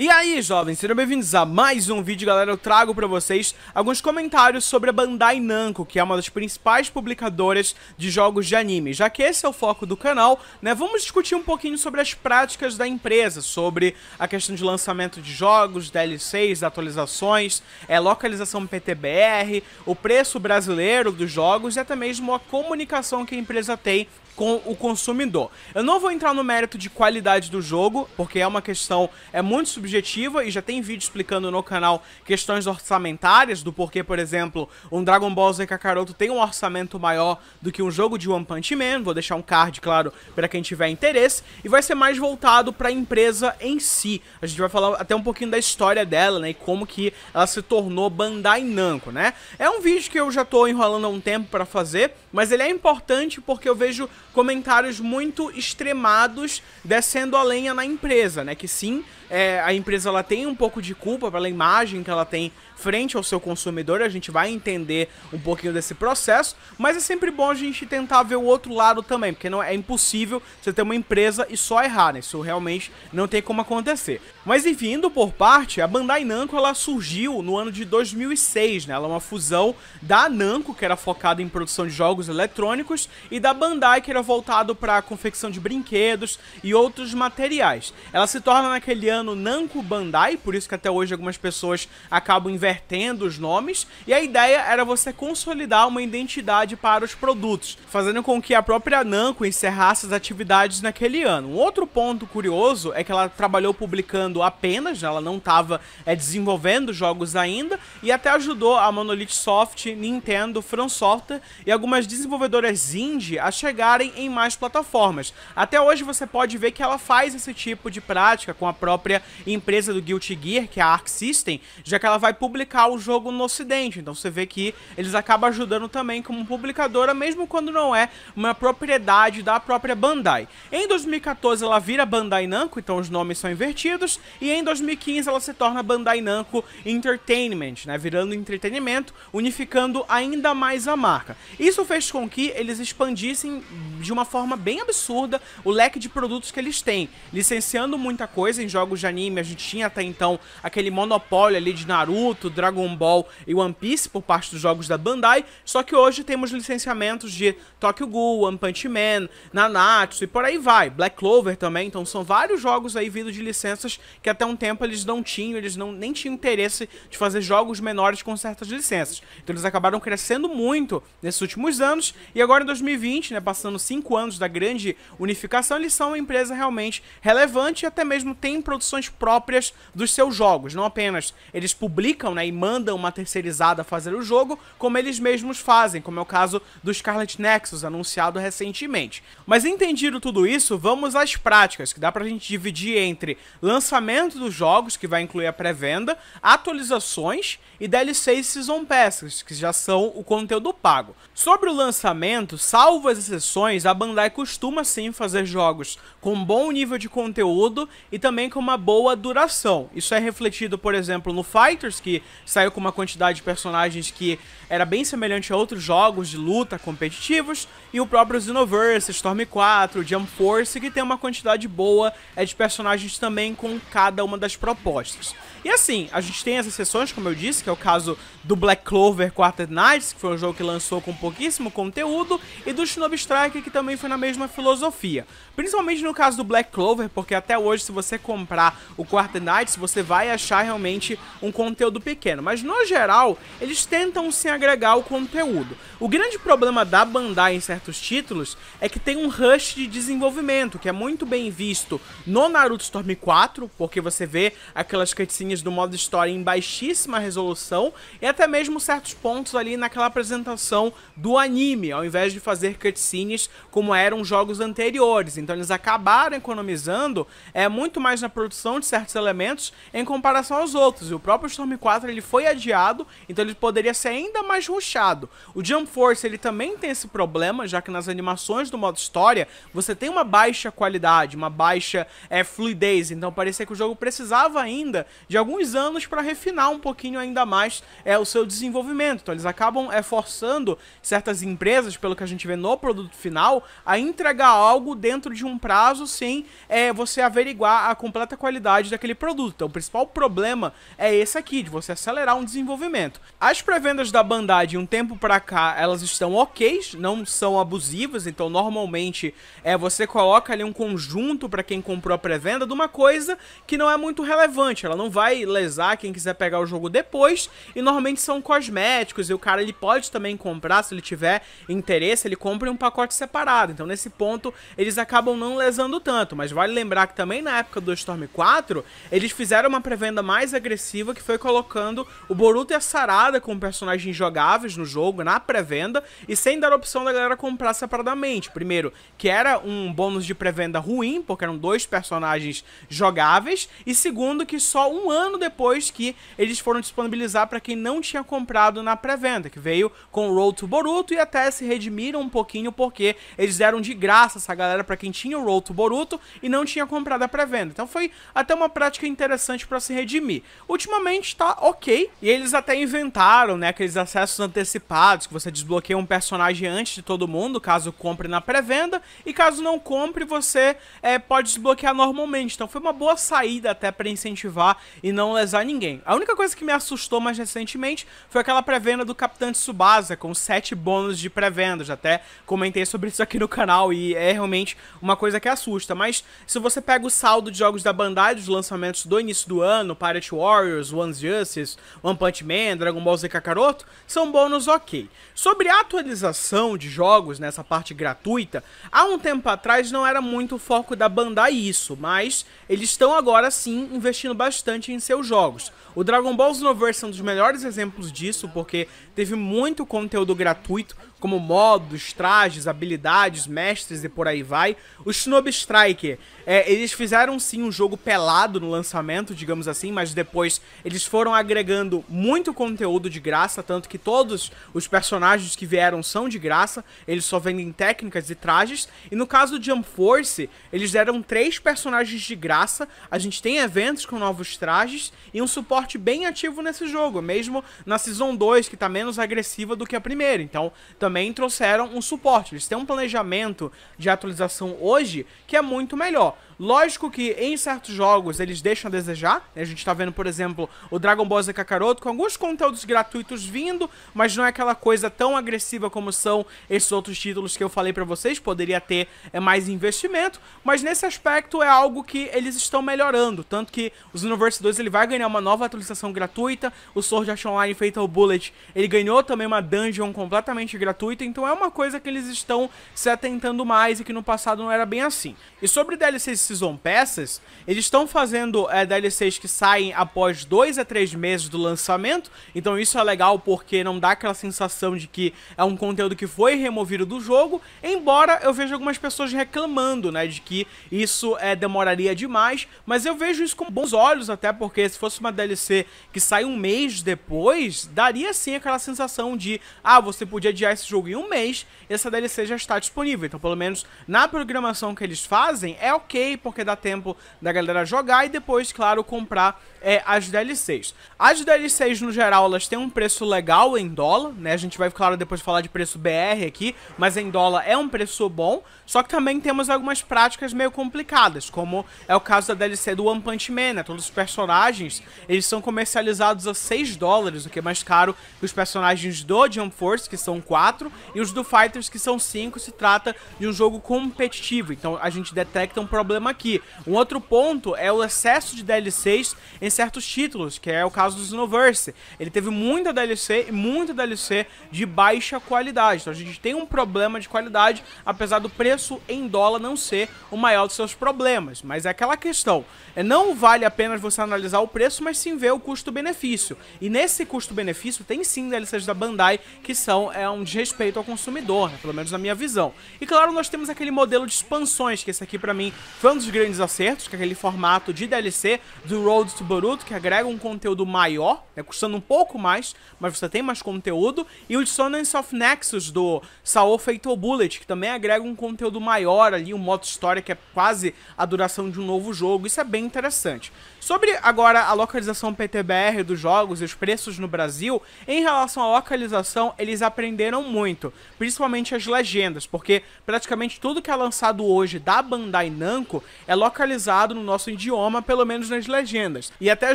E aí, jovens, sejam bem-vindos a mais um vídeo, galera. Eu trago para vocês alguns comentários sobre a Bandai Namco, que é uma das principais publicadoras de jogos de anime. Já que esse é o foco do canal, né, vamos discutir um pouquinho sobre as práticas da empresa, sobre a questão de lançamento de jogos, DLCs, atualizações, é, localização PTBR, o preço brasileiro dos jogos e até mesmo a comunicação que a empresa tem com o consumidor. Eu não vou entrar no mérito de qualidade do jogo, porque é uma questão é muito subjetiva e já tem vídeo explicando no canal questões orçamentárias do porquê, por exemplo, um Dragon Ball Z Kakaroto tem um orçamento maior do que um jogo de One Punch Man. Vou deixar um card, claro, para quem tiver interesse e vai ser mais voltado para a empresa em si. A gente vai falar até um pouquinho da história dela, né, e como que ela se tornou Bandai Namco, né? É um vídeo que eu já tô enrolando há um tempo para fazer, mas ele é importante porque eu vejo comentários muito extremados descendo a lenha na empresa, né? Que sim, é, a empresa ela tem um pouco de culpa pela imagem que ela tem frente ao seu consumidor, a gente vai entender um pouquinho desse processo, mas é sempre bom a gente tentar ver o outro lado também, porque não é, é impossível você ter uma empresa e só errar, né? Isso realmente não tem como acontecer. Mas enfim, indo por parte, a Bandai Namco ela surgiu no ano de 2006, né? Ela é uma fusão da Namco, que era focada em produção de jogos jogos eletrônicos e da Bandai, que era voltado para a confecção de brinquedos e outros materiais. Ela se torna naquele ano Namco Bandai, por isso que até hoje algumas pessoas acabam invertendo os nomes, e a ideia era você consolidar uma identidade para os produtos, fazendo com que a própria Namco encerrasse as atividades naquele ano. Um outro ponto curioso é que ela trabalhou publicando apenas, ela não estava é, eh, desenvolvendo jogos ainda, e até ajudou a Monolith Soft, Nintendo, From Software e algumas desenvolvedoras indie a chegarem em mais plataformas. Até hoje você pode ver que ela faz esse tipo de prática com a própria empresa do Guilty Gear, que é a Arc System, já que ela vai publicar o jogo no ocidente. Então você vê que eles acabam ajudando também como publicadora, mesmo quando não é uma propriedade da própria Bandai. Em 2014 ela vira Bandai Namco, então os nomes são invertidos, e em 2015 ela se torna Bandai Namco Entertainment, né, virando entretenimento, unificando ainda mais a marca. Isso fez fez com que eles expandissem de uma forma bem absurda o leque de produtos que eles têm, licenciando muita coisa em jogos de anime. A gente tinha até então aquele monopólio ali de Naruto, Dragon Ball e One Piece por parte dos jogos da Bandai, só que hoje temos licenciamentos de Tokyo Ghoul, One Punch Man, Nanatsu e por aí vai, Black Clover também, então são vários jogos aí vindo de licenças que até um tempo eles não tinham, eles não nem tinham interesse de fazer jogos menores com certas licenças. Então eles acabaram crescendo muito nesses últimos anos anos, e agora em 2020, né, passando 5 anos da grande unificação, eles são uma empresa realmente relevante e até mesmo tem produções próprias dos seus jogos. Não apenas eles publicam né, e mandam uma terceirizada fazer o jogo, como eles mesmos fazem, como é o caso do Scarlet Nexus, anunciado recentemente. Mas entendido tudo isso, vamos às práticas, que dá pra gente dividir entre lançamento dos jogos, que vai incluir a pré-venda, atualizações e DLC Season Passes, que já são o conteúdo pago. Sobre o lançamento, salvo as exceções, a Bandai costuma sim fazer jogos com bom nível de conteúdo e também com uma boa duração. Isso é refletido, por exemplo, no Fighters, que saiu com uma quantidade de personagens que era bem semelhante a outros jogos de luta competitivos, e o próprio Xenoverse, Storm 4, Jump Force, que tem uma quantidade boa é de personagens também com cada uma das propostas. E assim, a gente tem as sessões, como eu disse, que é o caso do Black Clover Quarter Nights, que foi um jogo que lançou com pouquíssimo conteúdo, e do Shinobi Strike, que também foi na mesma filosofia. Principalmente no caso do Black Clover, porque até hoje, se você comprar o Quarter Nights, você vai achar realmente um conteúdo pequeno. Mas no geral, eles tentam se agregar o conteúdo. O grande problema da Bandai em certos títulos é que tem um rush de desenvolvimento, que é muito bem visto no Naruto Storm 4, porque você vê aquelas cutscenes cutscenes do modo história em baixíssima resolução e até mesmo certos pontos ali naquela apresentação do anime, ao invés de fazer cutscenes como eram jogos anteriores. Então eles acabaram economizando é muito mais na produção de certos elementos em comparação aos outros. E o próprio Storm 4 ele foi adiado, então ele poderia ser ainda mais ruchado. O Jump Force ele também tem esse problema, já que nas animações do modo história você tem uma baixa qualidade, uma baixa é, fluidez. Então parecia que o jogo precisava ainda de alguns anos para refinar um pouquinho ainda mais é, o seu desenvolvimento. Então eles acabam é, forçando certas empresas, pelo que a gente vê no produto final, a entregar algo dentro de um prazo sem é, você averiguar a completa qualidade daquele produto. Então o principal problema é esse aqui, de você acelerar um desenvolvimento. As pré-vendas da Bandai de um tempo para cá, elas estão ok, não são abusivas, então normalmente é, você coloca ali um conjunto para quem comprou a pré-venda de uma coisa que não é muito relevante, ela não vai vai lesar quem quiser pegar o jogo depois. E normalmente são cosméticos e o cara ele pode também comprar, se ele tiver interesse, ele compra em um pacote separado. Então nesse ponto eles acabam não lesando tanto. Mas vale lembrar que também na época do Storm 4, eles fizeram uma pré-venda mais agressiva que foi colocando o Boruto e a Sarada como personagens jogáveis no jogo, na pré-venda, e sem dar a opção da galera comprar separadamente. Primeiro, que era um bônus de pré-venda ruim, porque eram dois personagens jogáveis, e segundo, que só um ano ano depois que eles foram disponibilizar para quem não tinha comprado na pré-venda, que veio com Road to Boruto e até se redimiram um pouquinho porque eles deram de graça essa galera para quem tinha o Road to Boruto e não tinha comprado a pré-venda. Então foi até uma prática interessante para se redimir. Ultimamente tá ok, e eles até inventaram, né, aqueles acessos antecipados que você desbloqueia um personagem antes de todo mundo, caso compre na pré-venda, e caso não compre, você é, pode desbloquear normalmente. Então foi uma boa saída até para incentivar e não lesar ninguém. A única coisa que me assustou mais recentemente foi aquela pré-venda do Capitão Tsubasa, com sete bônus de pré-vendas. Até comentei sobre isso aqui no canal e é realmente uma coisa que assusta. Mas se você pega o saldo de jogos da Bandai, dos lançamentos do início do ano, Pirate Warriors, One Justice, One Punch Man, Dragon Ball Z Kakaroto, são bônus ok. Sobre a atualização de jogos nessa parte gratuita, há um tempo atrás não era muito o foco da Bandai isso, mas eles estão agora sim investindo bastante em em seus jogos. O Dragon Ball Xenoverse é um dos melhores exemplos disso, porque Teve muito conteúdo gratuito, como modos, trajes, habilidades, mestres e por aí vai. O Snob Striker, é, eles fizeram sim um jogo pelado no lançamento, digamos assim, mas depois eles foram agregando muito conteúdo de graça, tanto que todos os personagens que vieram são de graça, eles só vendem técnicas e trajes. E no caso do Jump Force, eles deram três personagens de graça, a gente tem eventos com novos trajes e um suporte bem ativo nesse jogo, mesmo na Season 2, que tá menos menos agressiva do que a primeira. Então, também trouxeram um suporte. Eles têm um planejamento de atualização hoje que é muito melhor. Lógico que em certos jogos eles deixam a desejar. Né? A gente tá vendo, por exemplo, o Dragon Ball Z Kakaroto com alguns conteúdos gratuitos vindo, mas não é aquela coisa tão agressiva como são esses outros títulos que eu falei para vocês. Poderia ter é, mais investimento, mas nesse aspecto é algo que eles estão melhorando. Tanto que os Universe 2 ele vai ganhar uma nova atualização gratuita, o Sword Art Online Fatal Bullet ele ganhou também uma dungeon completamente gratuita, então é uma coisa que eles estão se atentando mais e que no passado não era bem assim. E sobre DLCs Season Passes, eles estão fazendo é, DLCs que saem após dois a três meses do lançamento, então isso é legal porque não dá aquela sensação de que é um conteúdo que foi removido do jogo, embora eu veja algumas pessoas reclamando, né, de que isso é, demoraria demais, mas eu vejo isso com bons olhos até porque se fosse uma DLC que sai um mês depois, daria sim aquela sensação de, ah, você podia adiar esse jogo em um mês, essa DLC já está disponível, então pelo menos na programação que eles fazem, é ok porque dá tempo da galera jogar e depois, claro, comprar é, as DLCs. As DLCs, no geral, elas têm um preço legal em dólar, né? A gente vai, claro, depois falar de preço BR aqui, mas em dólar é um preço bom, só que também temos algumas práticas meio complicadas, como é o caso da DLC do One Punch Man, né? Todos os personagens, eles são comercializados a 6 dólares, o que é mais caro que os personagens do Jump Force, que são 4, e os do Fighters, que são 5, se trata de um jogo competitivo, então a gente detecta um problema aqui. Um outro ponto é o excesso de DLCs em certos títulos, que é o caso do Xenoverse. Ele teve muita DLC e muita DLC de baixa qualidade. Então a gente tem um problema de qualidade, apesar do preço em dólar não ser o maior dos seus problemas. Mas é aquela questão, é, não vale apenas você analisar o preço, mas sim ver o custo-benefício. E nesse custo-benefício tem sim DLCs da Bandai que são é, um desrespeito ao consumidor, né? pelo menos na minha visão. E claro, nós temos aquele modelo de expansões, que esse aqui para mim foi um dos grandes acertos, que é aquele formato de DLC do Road to Boruto, que agrega um conteúdo maior, né, custando um pouco mais, mas você tem mais conteúdo, e o Dissonance of Nexus do Saul Fatal Bullet, que também agrega um conteúdo maior ali, um modo história que é quase a duração de um novo jogo, isso é bem interessante. Sobre agora a localização PTBR dos jogos e os preços no Brasil, em relação à localização, eles aprenderam muito, principalmente as legendas, porque praticamente tudo que é lançado hoje da Bandai Namco é localizado no nosso idioma, pelo menos nas legendas. E até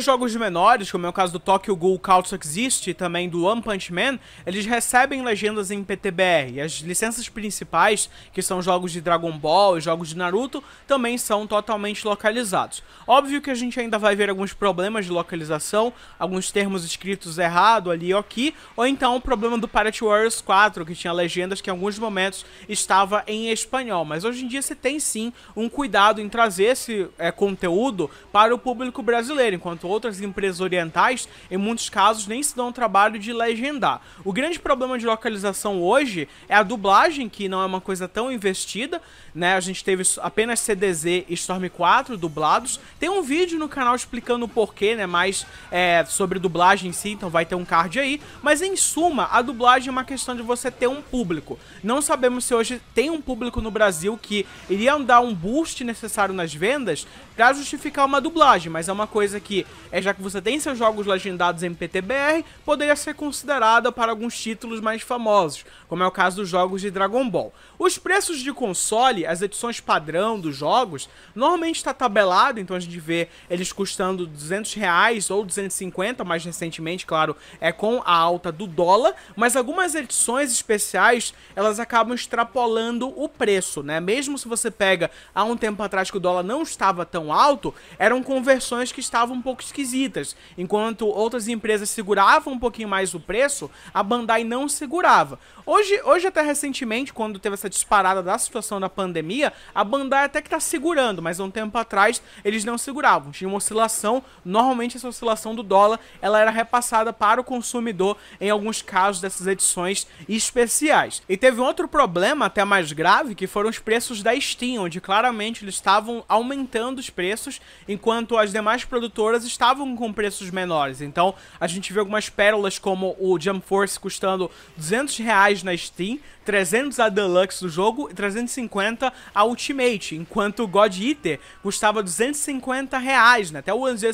jogos menores, como é o caso do Tokyo Ghoul Cults Exist e também do One Punch Man, eles recebem legendas em PTBR, e as licenças principais, que são jogos de Dragon Ball e jogos de Naruto, também são totalmente localizados. Óbvio que a gente ainda ainda vai ver alguns problemas de localização, alguns termos escritos errado ali ou aqui, ou então o problema do Pirate Warriors 4, que tinha legendas que em alguns momentos estava em espanhol. Mas hoje em dia você tem sim um cuidado em trazer esse é, conteúdo para o público brasileiro, enquanto outras empresas orientais, em muitos casos, nem se dão o trabalho de legendar. O grande problema de localização hoje é a dublagem, que não é uma coisa tão investida, né? A gente teve apenas CDZ e Storm 4 dublados. Tem um vídeo no canal canal explicando o porquê, né? Mais é, sobre dublagem em si, então vai ter um card aí. Mas em suma, a dublagem é uma questão de você ter um público. Não sabemos se hoje tem um público no Brasil que iria dar um boost necessário nas vendas para justificar uma dublagem, mas é uma coisa que, é já que você tem seus jogos legendados em PTBR, poderia ser considerada para alguns títulos mais famosos, como é o caso dos jogos de Dragon Ball. Os preços de console, as edições padrão dos jogos, normalmente está tabelado, então a gente vê eles custando 200 reais ou 250, mais recentemente, claro, é com a alta do dólar, mas algumas edições especiais, elas acabam extrapolando o preço, né? Mesmo se você pega há um tempo atrás que o dólar não estava tão alto, eram conversões que estavam um pouco esquisitas. Enquanto outras empresas seguravam um pouquinho mais o preço, a Bandai não segurava. Hoje, hoje até recentemente, quando teve essa disparada da situação da pandemia, a Bandai até que tá segurando, mas há um tempo atrás eles não seguravam. Tinha uma oscilação, normalmente essa oscilação do dólar, ela era repassada para o consumidor em alguns casos dessas edições especiais. E teve um outro problema até mais grave, que foram os preços da Steam, onde claramente eles estavam aumentando os preços, enquanto as demais produtoras estavam com preços menores. Então, a gente vê algumas pérolas como o Jump Force custando 200 reais na Steam, 300 a Deluxe do jogo e 350 a Ultimate, enquanto o God Eater custava 250 reais né? Até o One 1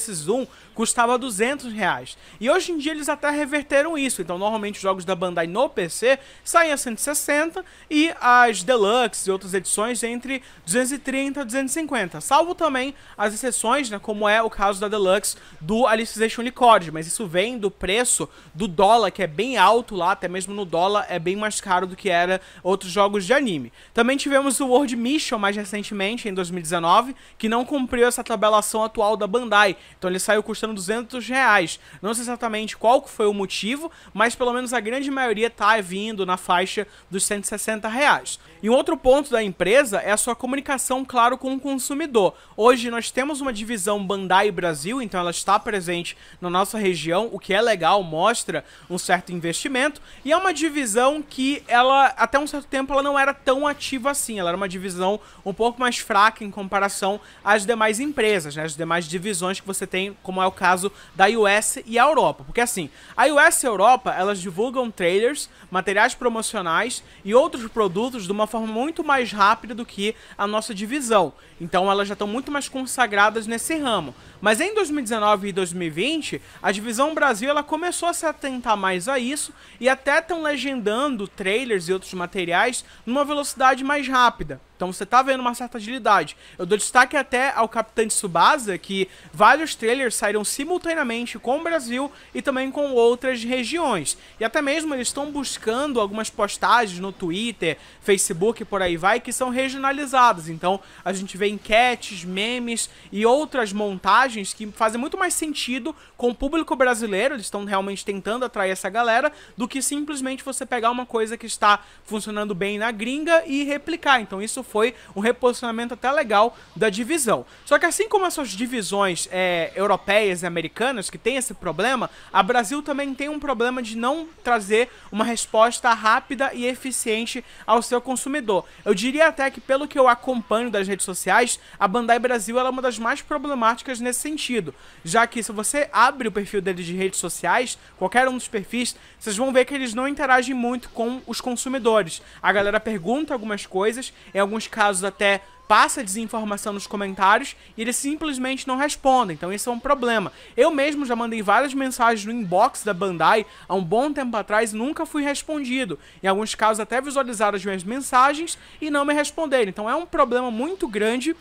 custava 200 reais. E hoje em dia eles até reverteram isso. Então, normalmente os jogos da Bandai no PC saem a 160 e as Deluxe e outras edições entre 230 e 250. Salvo também as exceções, né, como é o caso da Deluxe do Alicization Unicode. Mas isso vem do preço do dólar, que é bem alto lá, até mesmo no dólar é bem mais caro do que era outros jogos de anime. Também tivemos o World Mission mais recentemente, em 2019, que não cumpriu essa tabelação atual da Bandai. Então ele saiu custando foram 200 reais. Não sei exatamente qual foi o motivo, mas pelo menos a grande maioria está vindo na faixa dos 160 reais. E um outro ponto da empresa é a sua comunicação, claro, com o consumidor. Hoje nós temos uma divisão Bandai Brasil, então ela está presente na nossa região, o que é legal, mostra um certo investimento, e é uma divisão que ela, até um certo tempo, ela não era tão ativa assim, ela era uma divisão um pouco mais fraca em comparação às demais empresas, né? as demais divisões que você tem, como é o caso da US e a Europa. Porque assim, a US e a Europa, elas divulgam trailers, materiais promocionais e outros produtos de uma forma muito mais rápida do que a nossa divisão. Então elas já estão muito mais consagradas nesse ramo. Mas em 2019 e 2020, a divisão Brasil ela começou a se atentar mais a isso e até estão legendando trailers e outros materiais numa velocidade mais rápida. Então você tá vendo uma certa agilidade. Eu dou destaque até ao Capitão Tsubasa, que vários trailers saíram simultaneamente com o Brasil e também com outras regiões. E até mesmo eles estão buscando algumas postagens no Twitter, Facebook, por aí vai, que são regionalizadas. Então a gente vê enquetes, memes e outras montagens que fazem muito mais sentido com o público brasileiro, eles estão realmente tentando atrair essa galera, do que simplesmente você pegar uma coisa que está funcionando bem na gringa e replicar. Então isso foi um reposicionamento até legal da divisão. Só que assim como essas divisões é, europeias e americanas que tem esse problema, a Brasil também tem um problema de não trazer uma resposta rápida e eficiente ao seu consumidor. Eu diria até que pelo que eu acompanho das redes sociais, a Bandai Brasil é uma das mais problemáticas nesse sentido, já que se você abre o perfil dele de redes sociais, qualquer um dos perfis, vocês vão ver que eles não interagem muito com os consumidores. A galera pergunta algumas coisas, em alguns alguns casos até passa desinformação nos comentários e eles simplesmente não respondem. Então isso é um problema. Eu mesmo já mandei várias mensagens no inbox da Bandai há um bom tempo atrás e nunca fui respondido. Em alguns casos até visualizaram as minhas mensagens e não me responderam. Então é um problema muito grande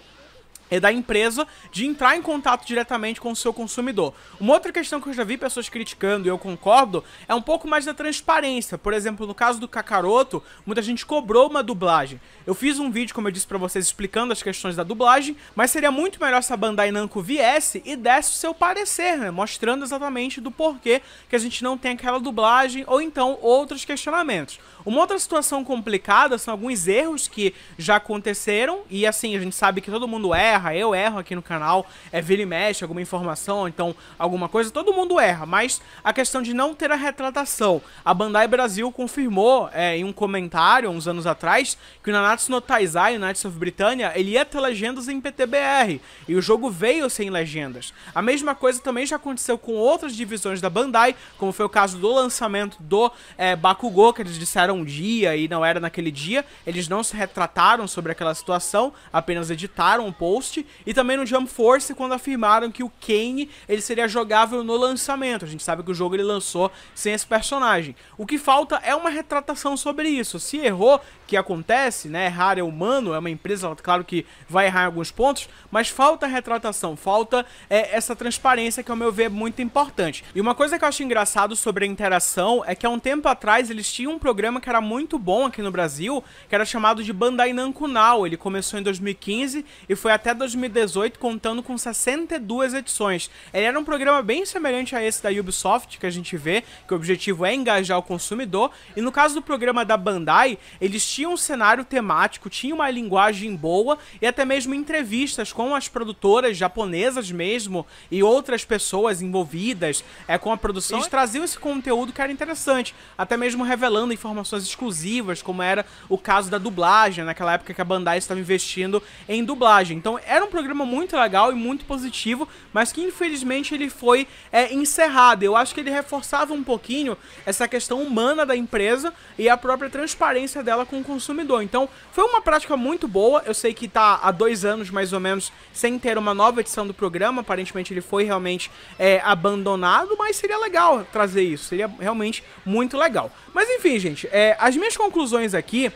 é da empresa de entrar em contato diretamente com o seu consumidor. Uma outra questão que eu já vi pessoas criticando e eu concordo é um pouco mais da transparência. Por exemplo, no caso do Kakaroto, muita gente cobrou uma dublagem. Eu fiz um vídeo, como eu disse para vocês, explicando as questões da dublagem, mas seria muito melhor se a Bandai Namco viesse e desse o seu parecer, né? mostrando exatamente do porquê que a gente não tem aquela dublagem ou então outros questionamentos. Uma outra situação complicada são alguns erros que já aconteceram, e assim, a gente sabe que todo mundo erra, eu erro aqui no canal, é vira e mexe, alguma informação, então alguma coisa, todo mundo erra, mas a questão de não ter a retratação. A Bandai Brasil confirmou é, em um comentário, uns anos atrás, que o Nanatsu no Taizai, o Knights of Britannia, ele ia ter legendas em PTBR, e o jogo veio sem legendas. A mesma coisa também já aconteceu com outras divisões da Bandai, como foi o caso do lançamento do é, Bakugou, que eles disseram um dia e não era naquele dia. Eles não se retrataram sobre aquela situação, apenas editaram um post. E também no Jump Force, quando afirmaram que o Kane ele seria jogável no lançamento. A gente sabe que o jogo ele lançou sem esse personagem. O que falta é uma retratação sobre isso. Se errou, que acontece, né? Errar é humano, é uma empresa, claro que vai errar em alguns pontos, mas falta retratação, falta é, essa transparência que, ao meu ver, é muito importante. E uma coisa que eu acho engraçado sobre a interação é que há um tempo atrás eles tinham um programa programa que era muito bom aqui no Brasil, que era chamado de Bandai Namco Now. Ele começou em 2015 e foi até 2018, contando com 62 edições. Ele era um programa bem semelhante a esse da Ubisoft, que a gente vê, que o objetivo é engajar o consumidor. E no caso do programa da Bandai, eles tinham um cenário temático, tinham uma linguagem boa e até mesmo entrevistas com as produtoras japonesas mesmo e outras pessoas envolvidas é, com a produção. Eles traziam esse conteúdo que era interessante, até mesmo revelando informações produções exclusivas, como era o caso da dublagem, naquela época que a Bandai estava investindo em dublagem. Então era um programa muito legal e muito positivo, mas que infelizmente ele foi é, encerrado. Eu acho que ele reforçava um pouquinho essa questão humana da empresa e a própria transparência dela com o consumidor. Então foi uma prática muito boa. Eu sei que está há dois anos mais ou menos sem ter uma nova edição do programa. Aparentemente ele foi realmente é, abandonado, mas seria legal trazer isso. Seria realmente muito legal. Mas enfim, gente, é, é, as minhas conclusões aqui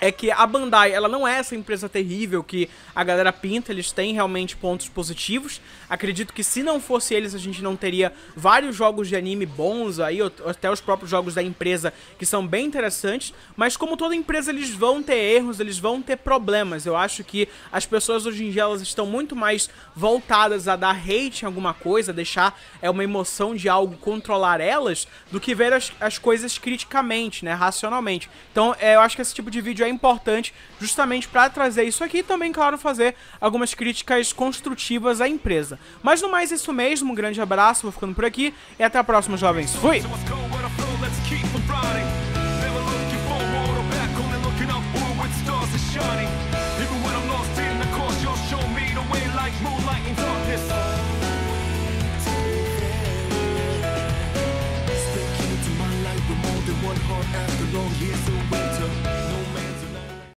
é que a Bandai, ela não é essa empresa terrível que a galera pinta, eles têm realmente pontos positivos. Acredito que se não fosse eles, a gente não teria vários jogos de anime bons aí, ou até os próprios jogos da empresa que são bem interessantes, mas como toda empresa, eles vão ter erros, eles vão ter problemas. Eu acho que as pessoas hoje em dia elas estão muito mais voltadas a dar hate em alguma coisa, deixar é uma emoção de algo controlar elas, do que ver as, as coisas criticamente, né, racionalmente. Então, é, eu acho que esse tipo de vídeo é importante justamente para trazer isso aqui e também, claro, fazer algumas críticas construtivas à empresa. Mas no mais, é isso mesmo. Um grande abraço, vou ficando por aqui e até a próxima, jovens. Fui! long years